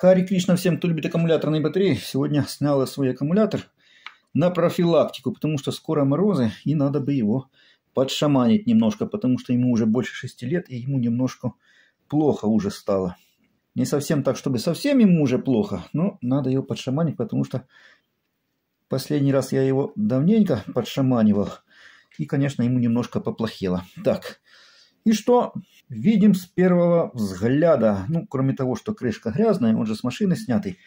Хари Кришна всем, кто любит аккумуляторные батареи, сегодня сняла свой аккумулятор на профилактику, потому что скоро морозы, и надо бы его подшаманить немножко, потому что ему уже больше шести лет, и ему немножко плохо уже стало. Не совсем так, чтобы совсем ему уже плохо, но надо его подшаманить, потому что последний раз я его давненько подшаманивал, и, конечно, ему немножко поплохело. Так, и что? видим с первого взгляда. Ну, кроме того, что крышка грязная, он же с машины снятый.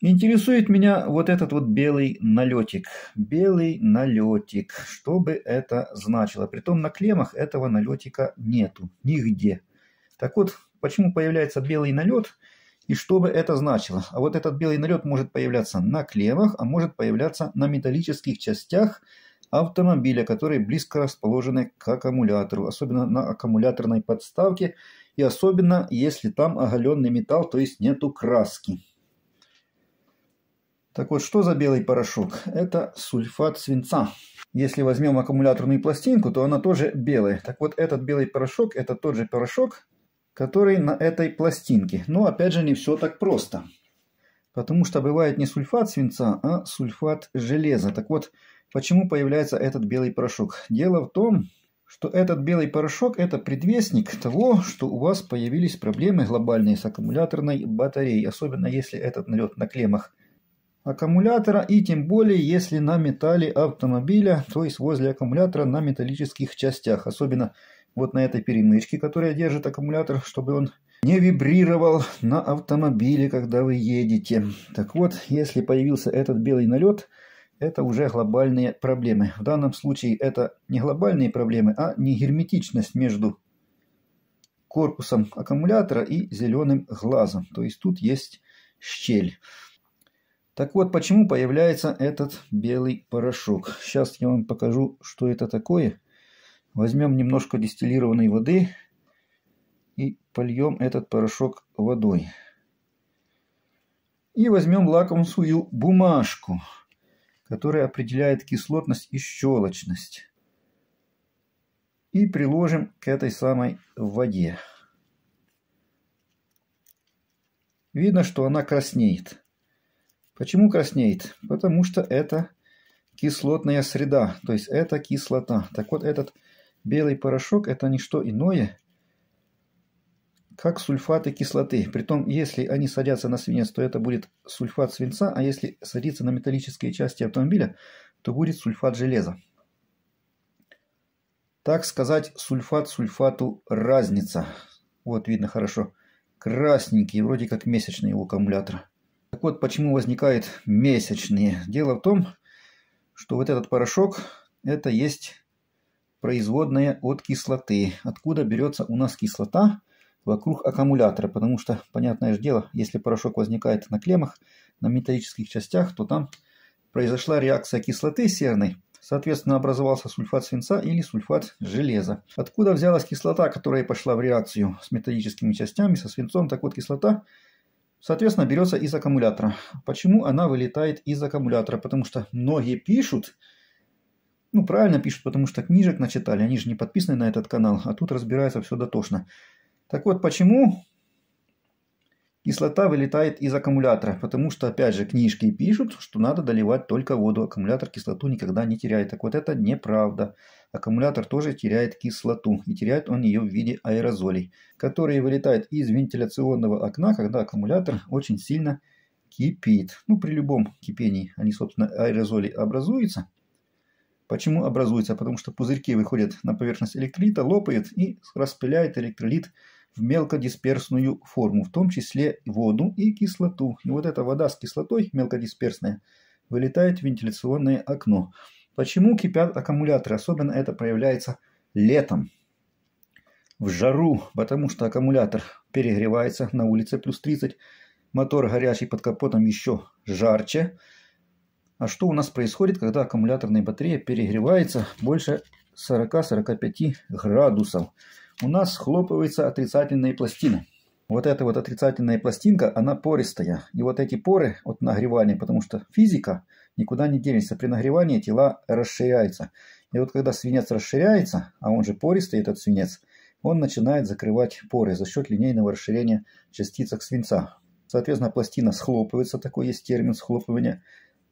Интересует меня вот этот вот белый налетик. Белый налетик. Что бы это значило? Притом на клеммах этого налетика нету. Нигде. Так вот, почему появляется белый налет и что бы это значило? А вот этот белый налет может появляться на клеммах, а может появляться на металлических частях – автомобиля, которые близко расположены к аккумулятору, особенно на аккумуляторной подставке, и особенно если там оголенный металл, то есть нету краски. Так вот, что за белый порошок? Это сульфат свинца. Если возьмем аккумуляторную пластинку, то она тоже белая. Так вот, этот белый порошок, это тот же порошок, который на этой пластинке. Но, опять же, не все так просто. Потому что бывает не сульфат свинца, а сульфат железа. Так вот, Почему появляется этот белый порошок? Дело в том, что этот белый порошок – это предвестник того, что у вас появились проблемы глобальные с аккумуляторной батареей, особенно если этот налет на клеммах аккумулятора и тем более если на металле автомобиля, то есть возле аккумулятора на металлических частях, особенно вот на этой перемычке, которая держит аккумулятор, чтобы он не вибрировал на автомобиле, когда вы едете. Так вот, если появился этот белый налет – это уже глобальные проблемы. В данном случае это не глобальные проблемы, а не герметичность между корпусом аккумулятора и зеленым глазом. То есть тут есть щель. Так вот, почему появляется этот белый порошок. Сейчас я вам покажу, что это такое. Возьмем немножко дистиллированной воды и польем этот порошок водой. И возьмем лакомую бумажку который определяет кислотность и щелочность. И приложим к этой самой воде. Видно, что она краснеет. Почему краснеет? Потому что это кислотная среда, то есть это кислота. Так вот, этот белый порошок – это не что иное, как сульфаты кислоты. Притом, если они садятся на свинец, то это будет сульфат свинца, а если садится на металлические части автомобиля, то будет сульфат железа. Так сказать, сульфат сульфату разница. Вот видно хорошо. Красненький, вроде как месячный у аккумулятора. Так вот, почему возникает месячные. Дело в том, что вот этот порошок, это есть производная от кислоты. Откуда берется у нас кислота? вокруг аккумулятора, потому что, понятное же дело, если порошок возникает на клеммах, на металлических частях, то там произошла реакция кислоты серной, соответственно образовался сульфат свинца или сульфат железа. Откуда взялась кислота, которая пошла в реакцию с металлическими частями, со свинцом? Так вот, кислота, соответственно, берется из аккумулятора. Почему она вылетает из аккумулятора? Потому что многие пишут, ну, правильно пишут, потому что книжек начитали, они же не подписаны на этот канал, а тут разбирается все дотошно. Так вот, почему кислота вылетает из аккумулятора? Потому что, опять же, книжки пишут, что надо доливать только воду. Аккумулятор кислоту никогда не теряет. Так вот, это неправда. Аккумулятор тоже теряет кислоту. И теряет он ее в виде аэрозолей, которые вылетают из вентиляционного окна, когда аккумулятор очень сильно кипит. Ну, при любом кипении они, собственно, аэрозоли образуются. Почему образуется? Потому что пузырьки выходят на поверхность электролита, лопает и распыляют электролит в мелкодисперсную форму, в том числе воду и кислоту. И вот эта вода с кислотой мелкодисперсная вылетает в вентиляционное окно. Почему кипят аккумуляторы? Особенно это проявляется летом, в жару, потому что аккумулятор перегревается на улице плюс 30, мотор горячий под капотом еще жарче – а что у нас происходит, когда аккумуляторная батарея перегревается больше 40-45 градусов? У нас схлопываются отрицательные пластины. Вот эта вот отрицательная пластинка, она пористая. И вот эти поры от нагревания, потому что физика никуда не делится При нагревании тела расширяются. И вот когда свинец расширяется, а он же пористый этот свинец, он начинает закрывать поры за счет линейного расширения частицок свинца. Соответственно, пластина схлопывается, такой есть термин схлопывания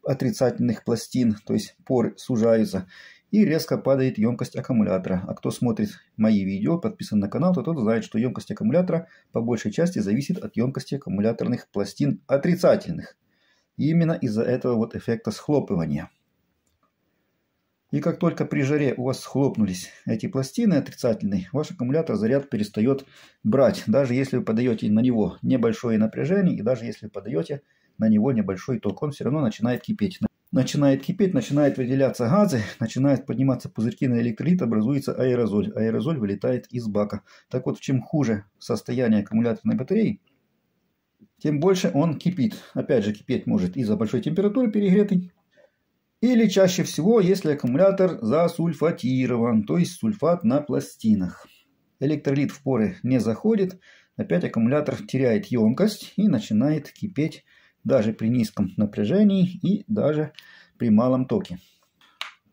отрицательных пластин, то есть пор сужаются, и резко падает емкость аккумулятора. А кто смотрит мои видео, подписан на канал, то тот знает, что емкость аккумулятора по большей части зависит от емкости аккумуляторных пластин отрицательных. Именно из-за этого вот эффекта схлопывания. И как только при жаре у вас схлопнулись эти пластины отрицательные, ваш аккумулятор заряд перестает брать. Даже если вы подаете на него небольшое напряжение и даже если вы подаете на него небольшой ток, он все равно начинает кипеть. Начинает кипеть, начинает выделяться газы, начинает подниматься пузырьки на электролит, образуется аэрозоль. Аэрозоль вылетает из бака. Так вот, чем хуже состояние аккумуляторной батареи, тем больше он кипит. Опять же, кипеть может из-за большой температуры перегретый, или чаще всего, если аккумулятор засульфатирован, то есть сульфат на пластинах. Электролит в поры не заходит, опять аккумулятор теряет емкость и начинает кипеть даже при низком напряжении и даже при малом токе.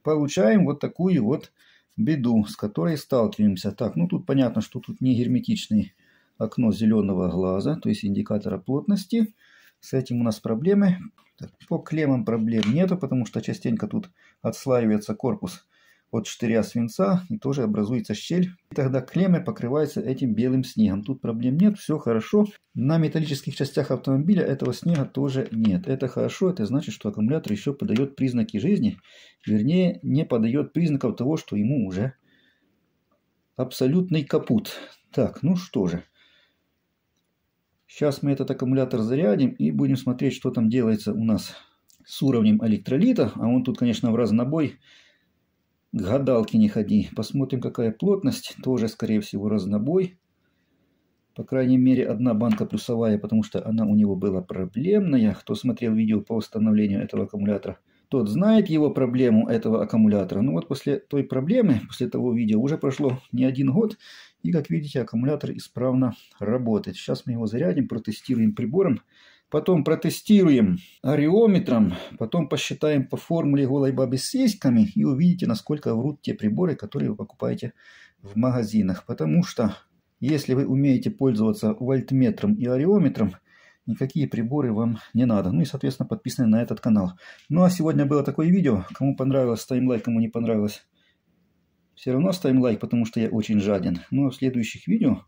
Получаем вот такую вот беду, с которой сталкиваемся. Так, ну тут понятно, что тут не герметичное окно зеленого глаза, то есть индикатора плотности. С этим у нас проблемы. Так, по клеммам проблем нету, потому что частенько тут отслаивается корпус от штыря свинца и тоже образуется щель. И тогда клеммы покрываются этим белым снегом. Тут проблем нет, все хорошо. На металлических частях автомобиля этого снега тоже нет. Это хорошо, это значит, что аккумулятор еще подает признаки жизни. Вернее, не подает признаков того, что ему уже абсолютный капут. Так, ну что же. Сейчас мы этот аккумулятор зарядим и будем смотреть, что там делается у нас с уровнем электролита. А он тут, конечно, в разнобой. К гадалке не ходи. Посмотрим, какая плотность. Тоже, скорее всего, разнобой. По крайней мере, одна банка плюсовая, потому что она у него была проблемная. Кто смотрел видео по установлению этого аккумулятора, тот знает его проблему этого аккумулятора. Ну вот после той проблемы, после того видео, уже прошло не один год. И, как видите, аккумулятор исправно работает. Сейчас мы его зарядим, протестируем прибором потом протестируем ариометром, потом посчитаем по формуле голой бабы с сиськами и увидите, насколько врут те приборы, которые вы покупаете в магазинах. Потому что если вы умеете пользоваться вольтметром и ариометром, никакие приборы вам не надо. Ну и, соответственно, подписаны на этот канал. Ну а сегодня было такое видео. Кому понравилось, ставим лайк, кому не понравилось, все равно ставим лайк, потому что я очень жаден. Ну а в следующих видео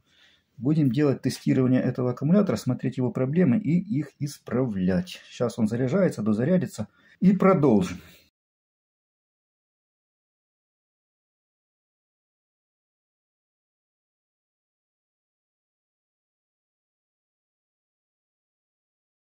Будем делать тестирование этого аккумулятора, смотреть его проблемы и их исправлять. Сейчас он заряжается, дозарядится и продолжим.